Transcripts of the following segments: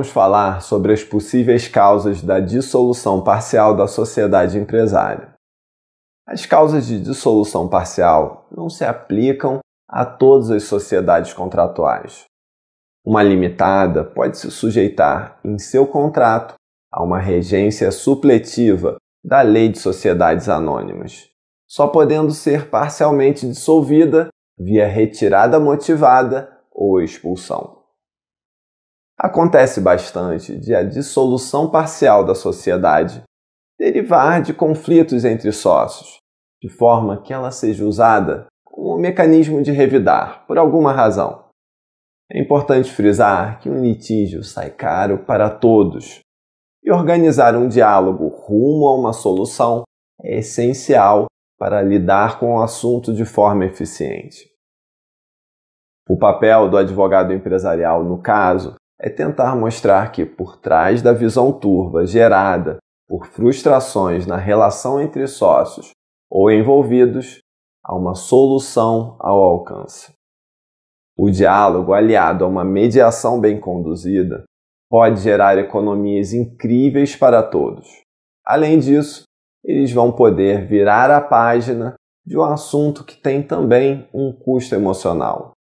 vamos falar sobre as possíveis causas da dissolução parcial da sociedade empresária. As causas de dissolução parcial não se aplicam a todas as sociedades contratuais. Uma limitada pode se sujeitar em seu contrato a uma regência supletiva da Lei de Sociedades Anônimas, só podendo ser parcialmente dissolvida via retirada motivada ou expulsão. Acontece bastante de a dissolução parcial da sociedade derivar de conflitos entre sócios, de forma que ela seja usada como um mecanismo de revidar, por alguma razão. É importante frisar que um litígio sai caro para todos, e organizar um diálogo rumo a uma solução é essencial para lidar com o assunto de forma eficiente. O papel do advogado empresarial, no caso, é tentar mostrar que, por trás da visão turva gerada por frustrações na relação entre sócios ou envolvidos, há uma solução ao alcance. O diálogo, aliado a uma mediação bem conduzida, pode gerar economias incríveis para todos. Além disso, eles vão poder virar a página de um assunto que tem também um custo emocional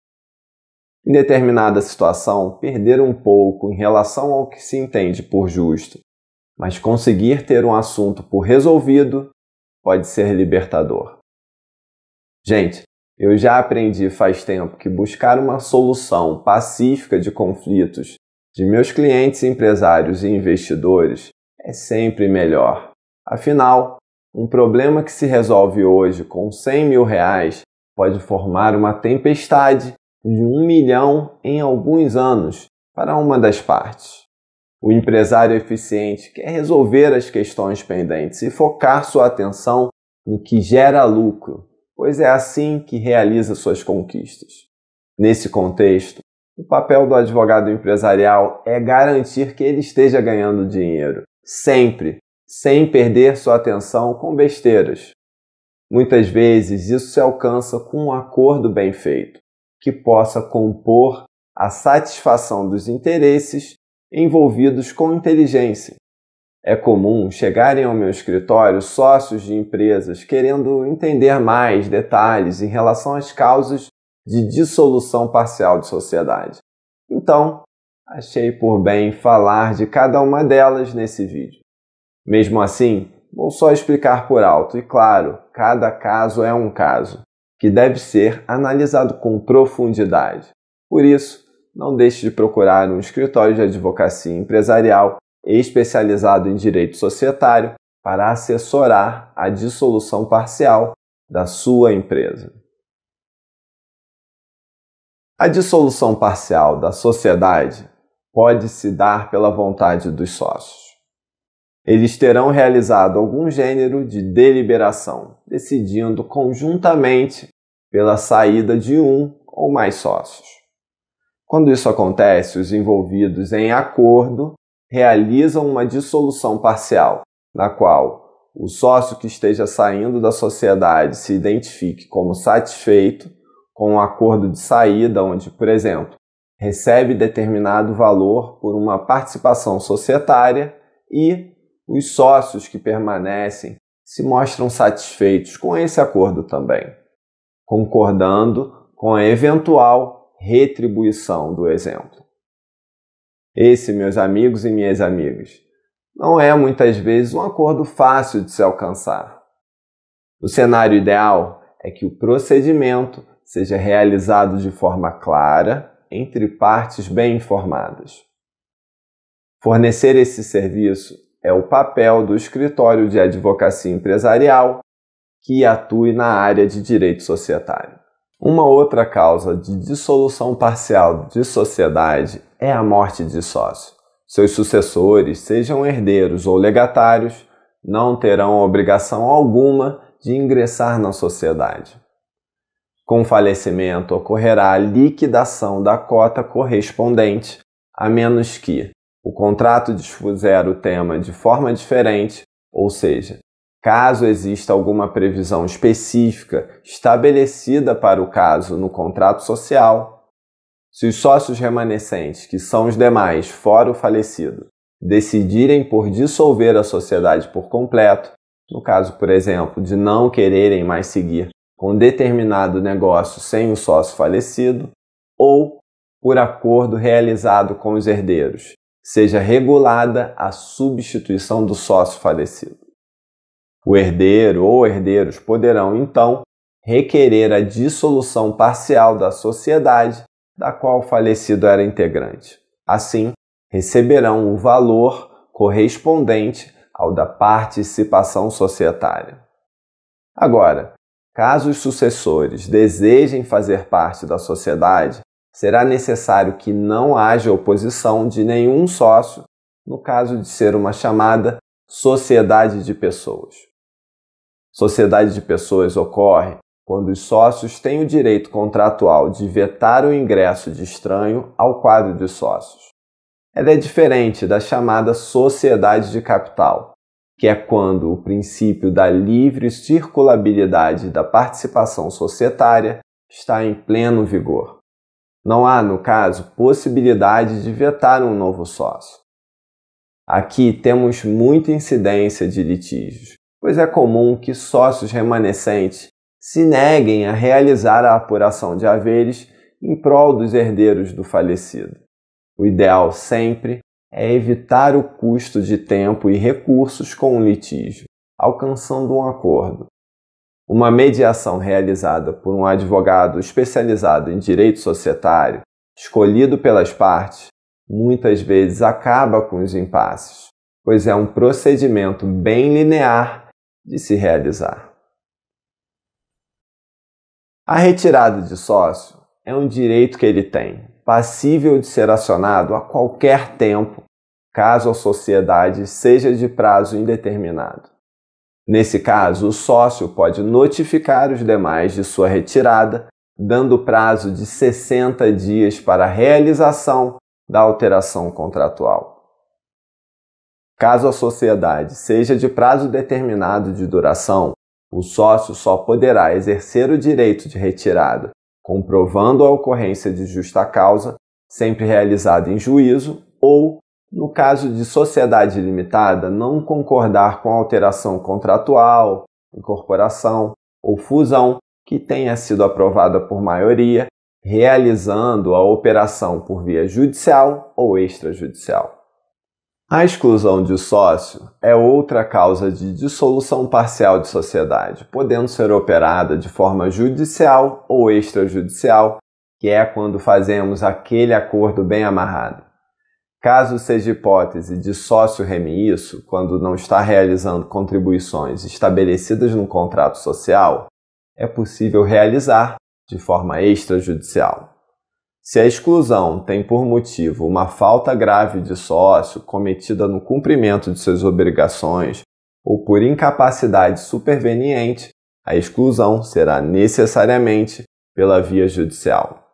em determinada situação, perder um pouco em relação ao que se entende por justo, mas conseguir ter um assunto por resolvido pode ser libertador. Gente, eu já aprendi faz tempo que buscar uma solução pacífica de conflitos de meus clientes empresários e investidores é sempre melhor. Afinal, um problema que se resolve hoje com 100 mil reais pode formar uma tempestade de um milhão em alguns anos para uma das partes. O empresário eficiente quer resolver as questões pendentes e focar sua atenção no que gera lucro, pois é assim que realiza suas conquistas. Nesse contexto, o papel do advogado empresarial é garantir que ele esteja ganhando dinheiro, sempre, sem perder sua atenção com besteiras. Muitas vezes isso se alcança com um acordo bem feito, que possa compor a satisfação dos interesses envolvidos com inteligência. É comum chegarem ao meu escritório sócios de empresas querendo entender mais detalhes em relação às causas de dissolução parcial de sociedade. Então, achei por bem falar de cada uma delas nesse vídeo. Mesmo assim, vou só explicar por alto e, claro, cada caso é um caso que deve ser analisado com profundidade. Por isso, não deixe de procurar um escritório de advocacia empresarial especializado em direito societário para assessorar a dissolução parcial da sua empresa. A dissolução parcial da sociedade pode se dar pela vontade dos sócios. Eles terão realizado algum gênero de deliberação, decidindo conjuntamente pela saída de um ou mais sócios. Quando isso acontece, os envolvidos em acordo realizam uma dissolução parcial, na qual o sócio que esteja saindo da sociedade se identifique como satisfeito com o um acordo de saída, onde, por exemplo, recebe determinado valor por uma participação societária e os sócios que permanecem se mostram satisfeitos com esse acordo também, concordando com a eventual retribuição do exemplo. Esse, meus amigos e minhas amigas, não é muitas vezes um acordo fácil de se alcançar. O cenário ideal é que o procedimento seja realizado de forma clara entre partes bem informadas. Fornecer esse serviço é o papel do escritório de advocacia empresarial que atue na área de direito societário. Uma outra causa de dissolução parcial de sociedade é a morte de sócio. Seus sucessores, sejam herdeiros ou legatários, não terão obrigação alguma de ingressar na sociedade. Com o falecimento, ocorrerá a liquidação da cota correspondente, a menos que o contrato dispuser o tema de forma diferente, ou seja, caso exista alguma previsão específica estabelecida para o caso no contrato social, se os sócios remanescentes, que são os demais, fora o falecido, decidirem por dissolver a sociedade por completo, no caso, por exemplo, de não quererem mais seguir com determinado negócio sem o sócio falecido, ou por acordo realizado com os herdeiros, seja regulada a substituição do sócio falecido. O herdeiro ou herdeiros poderão, então, requerer a dissolução parcial da sociedade da qual o falecido era integrante. Assim, receberão o valor correspondente ao da participação societária. Agora, caso os sucessores desejem fazer parte da sociedade, será necessário que não haja oposição de nenhum sócio, no caso de ser uma chamada sociedade de pessoas. Sociedade de pessoas ocorre quando os sócios têm o direito contratual de vetar o ingresso de estranho ao quadro de sócios. Ela é diferente da chamada sociedade de capital, que é quando o princípio da livre circulabilidade da participação societária está em pleno vigor. Não há, no caso, possibilidade de vetar um novo sócio. Aqui temos muita incidência de litígios, pois é comum que sócios remanescentes se neguem a realizar a apuração de haveres em prol dos herdeiros do falecido. O ideal sempre é evitar o custo de tempo e recursos com o litígio, alcançando um acordo. Uma mediação realizada por um advogado especializado em direito societário, escolhido pelas partes, muitas vezes acaba com os impasses, pois é um procedimento bem linear de se realizar. A retirada de sócio é um direito que ele tem, passível de ser acionado a qualquer tempo, caso a sociedade seja de prazo indeterminado. Nesse caso, o sócio pode notificar os demais de sua retirada, dando prazo de 60 dias para a realização da alteração contratual. Caso a sociedade seja de prazo determinado de duração, o sócio só poderá exercer o direito de retirada, comprovando a ocorrência de justa causa, sempre realizada em juízo ou no caso de sociedade limitada, não concordar com alteração contratual, incorporação ou fusão que tenha sido aprovada por maioria, realizando a operação por via judicial ou extrajudicial. A exclusão de sócio é outra causa de dissolução parcial de sociedade, podendo ser operada de forma judicial ou extrajudicial, que é quando fazemos aquele acordo bem amarrado. Caso seja hipótese de sócio remisso, quando não está realizando contribuições estabelecidas no contrato social, é possível realizar de forma extrajudicial. Se a exclusão tem por motivo uma falta grave de sócio cometida no cumprimento de suas obrigações ou por incapacidade superveniente, a exclusão será necessariamente pela via judicial.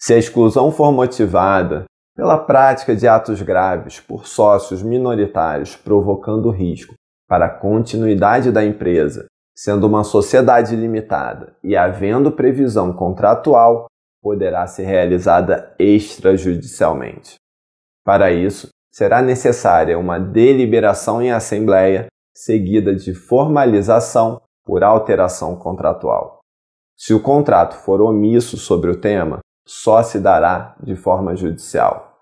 Se a exclusão for motivada pela prática de atos graves por sócios minoritários, provocando risco para a continuidade da empresa, sendo uma sociedade limitada e havendo previsão contratual, poderá ser realizada extrajudicialmente. Para isso, será necessária uma deliberação em assembleia, seguida de formalização por alteração contratual. Se o contrato for omisso sobre o tema, só se dará de forma judicial.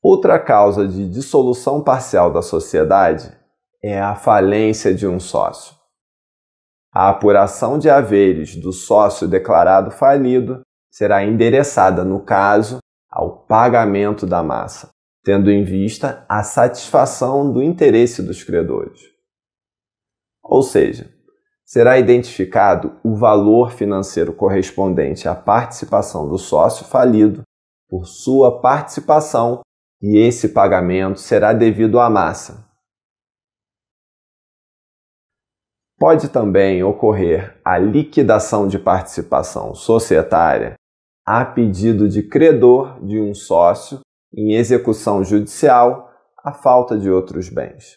Outra causa de dissolução parcial da sociedade é a falência de um sócio. A apuração de haveres do sócio declarado falido será endereçada, no caso, ao pagamento da massa, tendo em vista a satisfação do interesse dos credores. Ou seja, será identificado o valor financeiro correspondente à participação do sócio falido por sua participação e esse pagamento será devido à massa. Pode também ocorrer a liquidação de participação societária a pedido de credor de um sócio em execução judicial à falta de outros bens.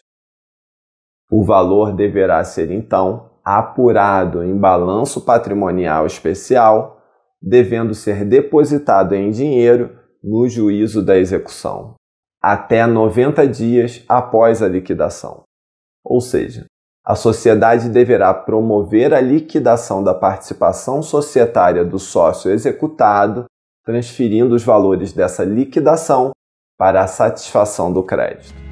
O valor deverá ser então apurado em balanço patrimonial especial, devendo ser depositado em dinheiro no juízo da execução, até 90 dias após a liquidação. Ou seja, a sociedade deverá promover a liquidação da participação societária do sócio executado, transferindo os valores dessa liquidação para a satisfação do crédito.